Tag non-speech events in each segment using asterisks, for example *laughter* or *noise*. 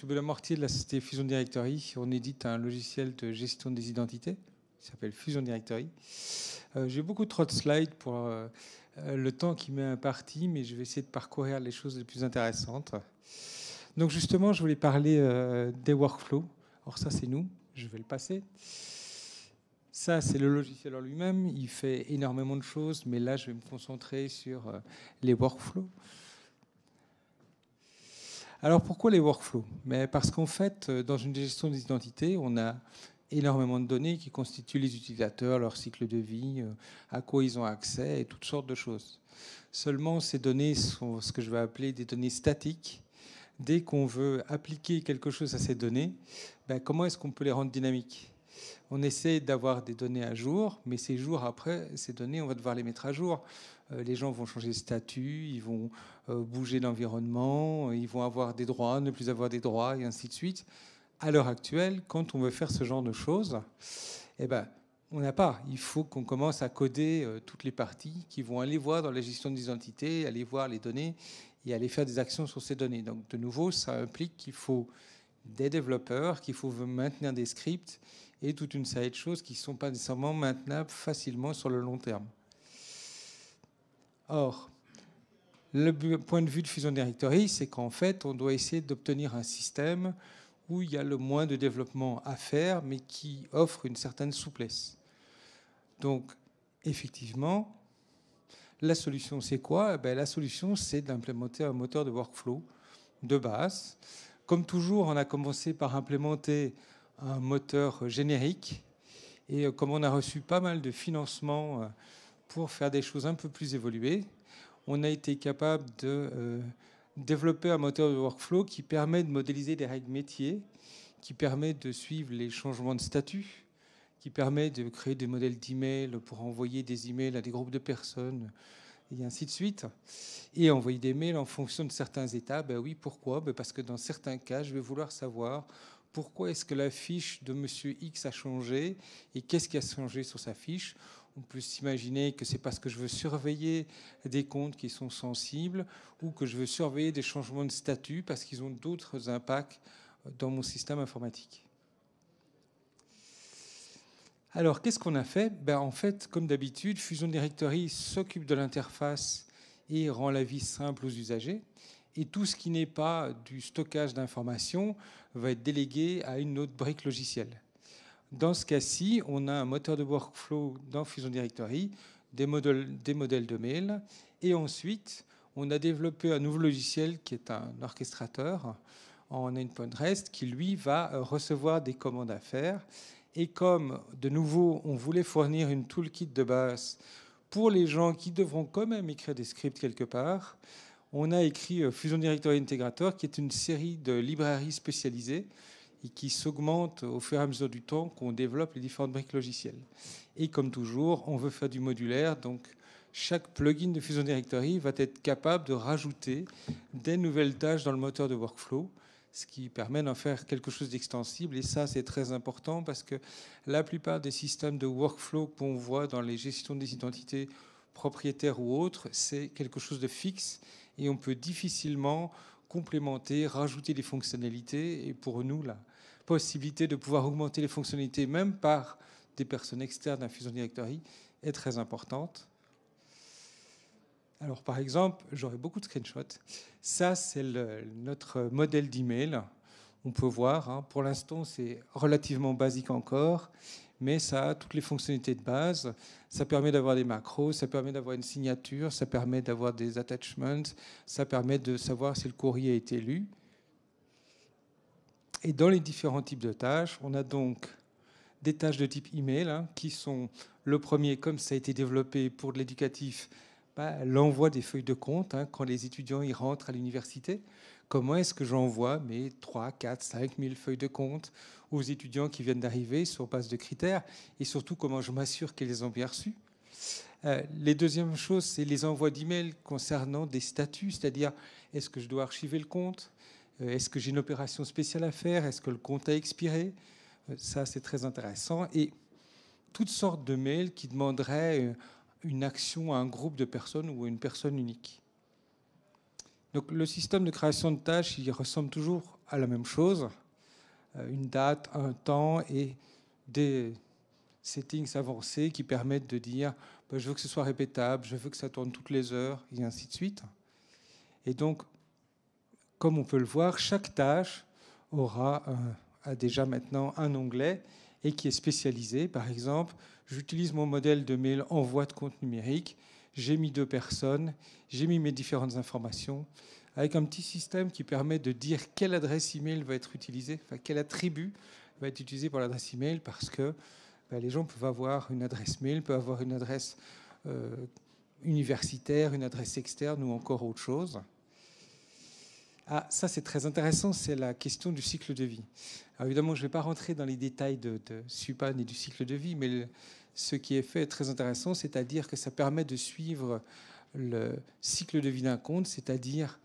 suis Benoît Mortier de la société Fusion Directory. On édite un logiciel de gestion des identités qui s'appelle Fusion Directory. Euh, j'ai beaucoup trop de slides pour euh, euh, le temps qui m'est imparti, mais je vais essayer de parcourir les choses les plus intéressantes. Donc justement, je voulais parler des workflows. Or ça, c'est nous. Je vais le passer. Ça, c'est le logiciel en lui-même. Il fait énormément de choses, mais là, je vais me concentrer sur les workflows. Alors pourquoi les workflows Mais ben, Parce qu'en fait, euh, dans une gestion des identités, on a énormément de données qui constituent les utilisateurs, leur cycle de vie, euh, à quoi ils ont accès et toutes sortes de choses. Seulement, ces données sont ce que je vais appeler des données statiques. Dès qu'on veut appliquer quelque chose à ces données, ben, comment est-ce qu'on peut les rendre dynamiques On essaie d'avoir des données à jour, mais ces jours après, ces données, on va devoir les mettre à jour. Euh, les gens vont changer de statut, ils vont euh, bouger l'environnement, ils vont avoir des droits, ne plus avoir des droits, et ainsi de suite. À l'heure actuelle, quand on veut faire ce genre de choses, eh ben, on n'a pas. Il faut qu'on commence à coder euh, toutes les parties qui vont aller voir dans la gestion des identités, aller voir les données et aller faire des actions sur ces données. Donc, de nouveau, ça implique qu'il faut des développeurs, qu'il faut maintenir des scripts et toute une série de choses qui ne sont pas nécessairement maintenables facilement sur le long terme. Or, le point de vue de Fusion Directory, c'est qu'en fait, on doit essayer d'obtenir un système où il y a le moins de développement à faire, mais qui offre une certaine souplesse. Donc, effectivement, la solution, c'est quoi eh ben, La solution, c'est d'implémenter un moteur de workflow de base. Comme toujours, on a commencé par implémenter un moteur générique. Et euh, comme on a reçu pas mal de financements euh, pour faire des choses un peu plus évoluées. On a été capable de euh, développer un moteur de workflow qui permet de modéliser des règles métiers, qui permet de suivre les changements de statut, qui permet de créer des modèles d'email pour envoyer des emails à des groupes de personnes et ainsi de suite. Et envoyer des mails en fonction de certains états. Ben oui, pourquoi ben Parce que dans certains cas, je vais vouloir savoir pourquoi est-ce que la fiche de monsieur X a changé et qu'est-ce qui a changé sur sa fiche on peut s'imaginer que c'est parce que je veux surveiller des comptes qui sont sensibles ou que je veux surveiller des changements de statut parce qu'ils ont d'autres impacts dans mon système informatique. Alors, qu'est-ce qu'on a fait ben, En fait, comme d'habitude, Fusion Directory s'occupe de l'interface et rend la vie simple aux usagers. Et tout ce qui n'est pas du stockage d'informations va être délégué à une autre brique logicielle. Dans ce cas-ci, on a un moteur de workflow dans Fusion Directory, des modèles, de mail, et ensuite, on a développé un nouveau logiciel qui est un orchestrateur en endpoint REST qui, lui, va euh, recevoir des commandes à faire. Et comme, de nouveau, on voulait fournir une toolkit de base pour les gens qui devront quand même écrire des scripts quelque part, on a écrit euh, Fusion Directory Integrator, qui est une série de librairies spécialisées et qui s'augmente au fur et à mesure du temps qu'on développe les différentes briques logicielles. Et comme toujours, on veut faire du modulaire, donc chaque plugin de Fusion Directory va être capable de rajouter des nouvelles tâches dans le moteur de workflow, ce qui permet d'en faire quelque chose d'extensible. Et ça, c'est très important parce que la plupart des systèmes de workflow qu'on voit dans les gestions des identités propriétaires ou autres, c'est quelque chose de fixe et on peut difficilement complémenter, rajouter des fonctionnalités. Et pour nous, là possibilité de pouvoir augmenter les fonctionnalités, même par des personnes externes à Fusion Directory, est très importante. Alors, par exemple, j'aurai beaucoup de screenshots. Ça, c'est notre modèle d'email. On peut voir, hein. pour l'instant, c'est relativement basique encore, mais ça a toutes les fonctionnalités de base. Ça permet d'avoir des macros, ça permet d'avoir une signature, ça permet d'avoir des attachments, ça permet de savoir si le courrier a été lu. Et dans les différents types de tâches, on a donc des tâches de type email, hein, qui sont le premier, comme ça a été développé pour l'éducatif, bah, l'envoi des feuilles de compte hein, quand les étudiants y rentrent à l'université. Comment est-ce que j'envoie mes 3, 4, 5 000 feuilles de compte aux étudiants qui viennent d'arriver sur base de critères et surtout comment je m'assure qu'ils les ont bien reçues euh, les deuxièmes choses, c'est les envois d'emails concernant des statuts, c'est-à-dire est-ce que je dois archiver le compte euh, est-ce que j'ai une opération spéciale à faire Est-ce que le compte a expiré euh, Ça, c'est très intéressant. Et toutes sortes de mails qui demanderaient euh, une action à un groupe de personnes ou à une personne unique. Donc le système de création de tâches, il ressemble toujours à la même chose. Une date, un temps et des settings avancés qui permettent de dire bah, je veux que ce soit répétable, je veux que ça tourne toutes les heures, et ainsi de suite. Et donc comme on peut le voir, chaque tâche aura euh, a déjà maintenant un onglet et qui est spécialisé. Par exemple, j'utilise mon modèle de mail envoi de compte numérique. J'ai mis deux personnes, j'ai mis mes différentes informations avec un petit système qui permet de dire quelle adresse email va être utilisée, quel attribut va être utilisé pour l'adresse email parce que ben, les gens peuvent avoir une adresse mail, peuvent avoir une adresse euh, universitaire, une adresse externe ou encore autre chose. Ah, ça c'est très intéressant, c'est la question du cycle de vie. évidemment, je ne vais pas rentrer dans les détails de, de Supan et du cycle de vie, mais ce qui est fait est très intéressant, c'est-à-dire que ça permet de suivre le cycle de vie d'un compte, c'est-à-dire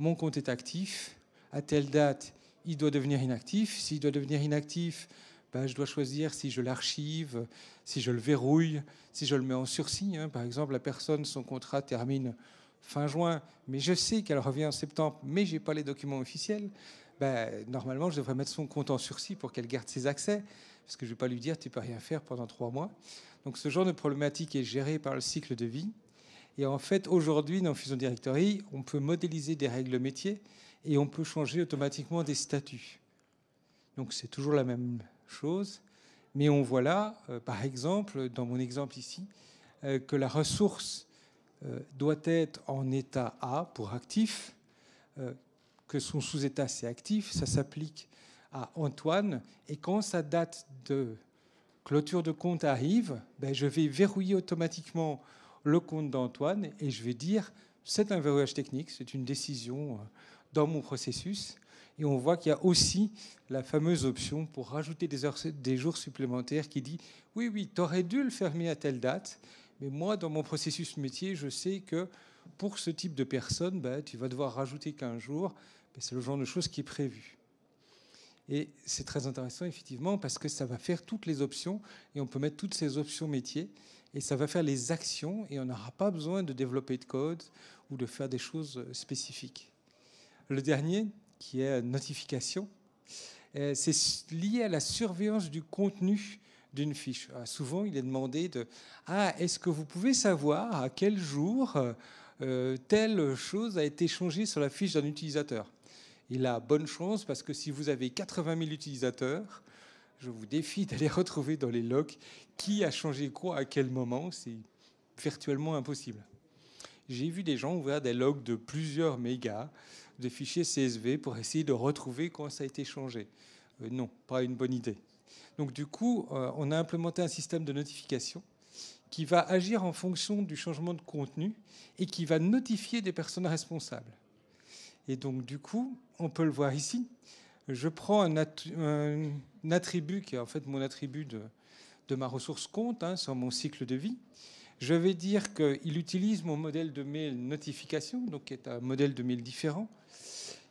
mon compte est actif, à telle date, il doit devenir inactif, s'il doit devenir inactif, ben, je dois choisir si je l'archive, si je le verrouille, si je le mets en sursis. Hein. Par exemple, la personne, son contrat termine fin juin, mais je sais qu'elle revient en septembre, mais je n'ai pas les documents officiels, ben, normalement, je devrais mettre son compte en sursis pour qu'elle garde ses accès, parce que je ne vais pas lui dire, tu ne peux rien faire pendant trois mois. Donc ce genre de problématique est géré par le cycle de vie. Et en fait, aujourd'hui, dans Fusion Directory, on peut modéliser des règles métiers et on peut changer automatiquement des statuts. Donc c'est toujours la même chose, mais on voit là, euh, par exemple, dans mon exemple ici, euh, que la ressource euh, doit être en état A pour actif, euh, que son sous-état c'est actif, ça s'applique à Antoine, et quand sa date de clôture de compte arrive, ben je vais verrouiller automatiquement le compte d'Antoine et je vais dire c'est un verrouillage technique, c'est une décision euh, dans mon processus. Et on voit qu'il y a aussi la fameuse option pour rajouter des, des jours supplémentaires qui dit oui, oui, tu aurais dû le fermer à telle date, mais moi, dans mon processus métier, je sais que pour ce type de personne, ben, tu vas devoir rajouter 15 jours. Ben, c'est le genre de chose qui est prévu. Et c'est très intéressant, effectivement, parce que ça va faire toutes les options, et on peut mettre toutes ces options métiers, et ça va faire les actions, et on n'aura pas besoin de développer de code ou de faire des choses spécifiques. Le dernier, qui est notification, euh, c'est lié à la surveillance du contenu d'une fiche. Ah, souvent, il est demandé de Ah, est-ce que vous pouvez savoir à quel jour euh, telle chose a été changée sur la fiche d'un utilisateur Il a bonne chance parce que si vous avez 80 000 utilisateurs, je vous défie d'aller *laughs* retrouver dans les logs qui a changé quoi à quel moment. C'est virtuellement impossible. J'ai vu des gens ouvrir des logs de plusieurs mégas de fichiers CSV pour essayer de retrouver quand ça a été changé. Euh, non, pas une bonne idée. Donc du coup, euh, on a implémenté un système de notification qui va agir en fonction du changement de contenu et qui va notifier des personnes responsables. Et donc du coup, on peut le voir ici. Je prends un, attribut qui est en fait mon attribut de, ma ressource compte hein, sur mon cycle de vie. Je vais dire qu'il utilise mon modèle de mail notification, donc qui est un modèle de mail différent.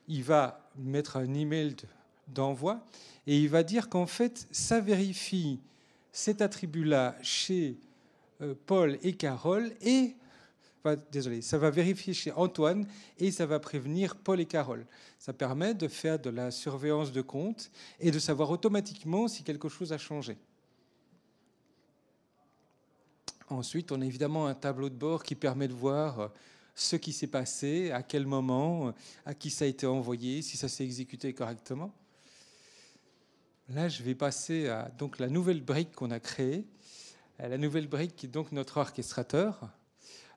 Il va mettre un email de d'envoi, et il va dire qu'en fait, ça vérifie cet attribut-là chez euh, Paul et Carole, et désolé, ça va vérifier chez Antoine et ça va prévenir Paul et Carole. Ça permet de faire de la surveillance de compte et de savoir automatiquement si quelque chose a changé. Ensuite, on a évidemment un tableau de bord qui permet de voir euh, ce qui s'est passé, à quel moment, euh, à qui ça a été envoyé, si ça s'est exécuté correctement. Là, je vais passer à donc, la nouvelle brique qu'on a créée, la nouvelle brique qui est donc notre orchestrateur.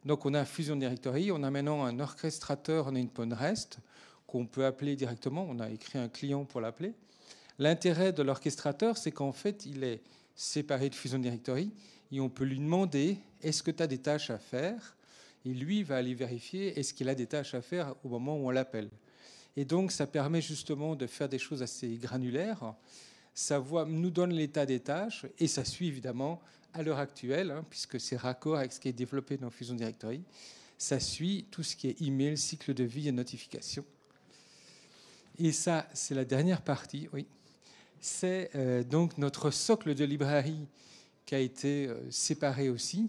Donc on a Fusion Directory, on a maintenant un orchestrateur, on a une pone REST qu'on peut appeler directement, on a écrit un client pour l'appeler. L'intérêt de l'orchestrateur, c'est qu'en fait, il est séparé de Fusion Directory et on peut lui demander est-ce que tu as des tâches à faire Et lui va aller vérifier est-ce qu'il a des tâches à faire au moment où on l'appelle. Et donc ça permet justement de faire des choses assez granulaires ça nous donne l'état des tâches et ça suit évidemment à l'heure actuelle, hein, puisque c'est raccord avec ce qui est développé dans Fusion Directory. Ça suit tout ce qui est email, cycle de vie et notification. Et ça, c'est la dernière partie, oui. C'est euh, donc notre socle de librairie qui a été euh, séparé aussi.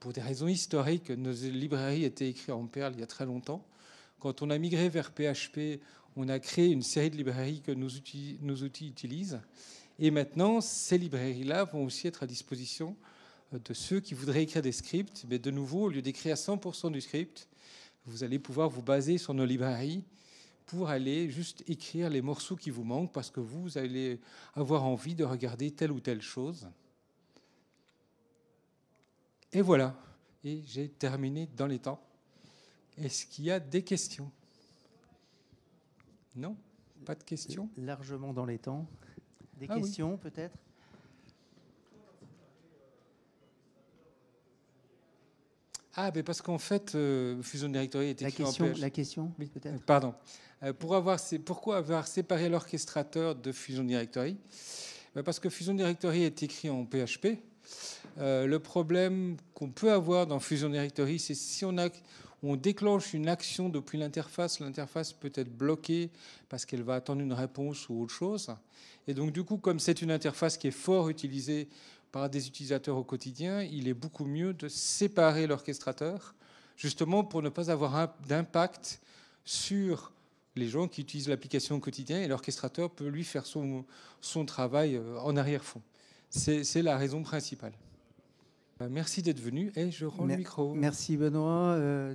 Pour des raisons historiques, nos librairies étaient écrites en Perl il y a très longtemps. Quand on a migré vers PHP, on a créé une série de librairies que nos outils, utilisent. Et maintenant, ces librairies-là vont aussi être à disposition euh, de ceux qui voudraient écrire des scripts. Mais de nouveau, au lieu d'écrire à 100% du script, vous allez pouvoir vous baser sur nos librairies pour aller juste écrire les morceaux qui vous manquent parce que vous allez avoir envie de regarder telle ou telle chose. Et voilà, et j'ai terminé dans les temps. Est-ce qu'il y a des questions non Pas de questions Largement dans les temps. Des ah questions peut-être Ah, mais parce qu'en fait, euh, Fusion Directory était la question, en PHP. La question, oui, peut-être. Euh, pardon. Euh, pour avoir, pourquoi avoir séparé l'orchestrateur de Fusion Directory Parce que Fusion Directory est écrit en PHP. le problème qu'on peut avoir dans Fusion Directory, c'est si on a, on déclenche une action depuis l'interface, l'interface peut être bloquée parce qu'elle va attendre une réponse ou autre chose. Et donc du coup, comme c'est une interface qui est fort utilisée par des utilisateurs au quotidien, il est beaucoup mieux de séparer l'orchestrateur, justement pour ne pas avoir d'impact sur les gens qui utilisent l'application au quotidien et l'orchestrateur peut lui faire son, son travail euh, en arrière-fond. C'est la raison principale. Merci d'être venu et je rends le micro. Merci Benoît. Euh,